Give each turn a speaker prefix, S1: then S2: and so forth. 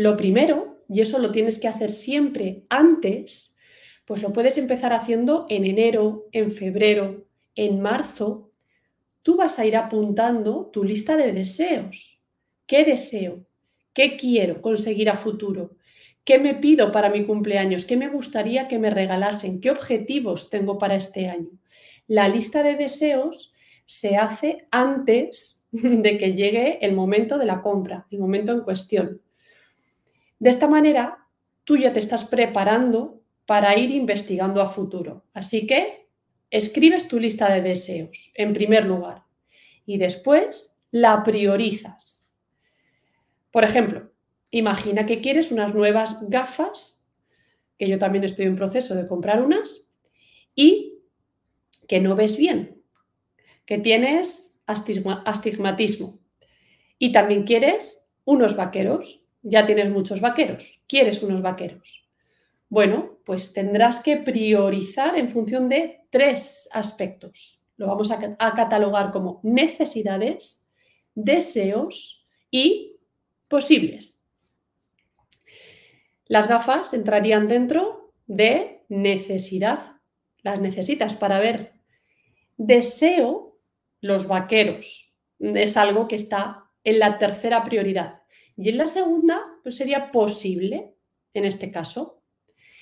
S1: Lo primero, y eso lo tienes que hacer siempre antes, pues lo puedes empezar haciendo en enero, en febrero, en marzo. Tú vas a ir apuntando tu lista de deseos. ¿Qué deseo? ¿Qué quiero conseguir a futuro? ¿Qué me pido para mi cumpleaños? ¿Qué me gustaría que me regalasen? ¿Qué objetivos tengo para este año? La lista de deseos se hace antes de que llegue el momento de la compra, el momento en cuestión. De esta manera, tú ya te estás preparando para ir investigando a futuro. Así que escribes tu lista de deseos en primer lugar y después la priorizas. Por ejemplo, imagina que quieres unas nuevas gafas, que yo también estoy en proceso de comprar unas, y que no ves bien, que tienes astigmatismo. Y también quieres unos vaqueros ya tienes muchos vaqueros, quieres unos vaqueros. Bueno, pues tendrás que priorizar en función de tres aspectos. Lo vamos a, catalogar como necesidades, deseos y posibles. Las gafas entrarían dentro de necesidad. Las necesitas para ver. Deseo, los vaqueros. Es algo que está en la tercera prioridad y en la segunda, pues sería posible, en este caso,